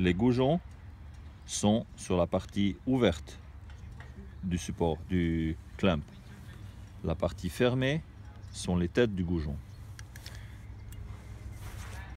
Les goujons sont sur la partie ouverte du support, du clamp. La partie fermée sont les têtes du goujon.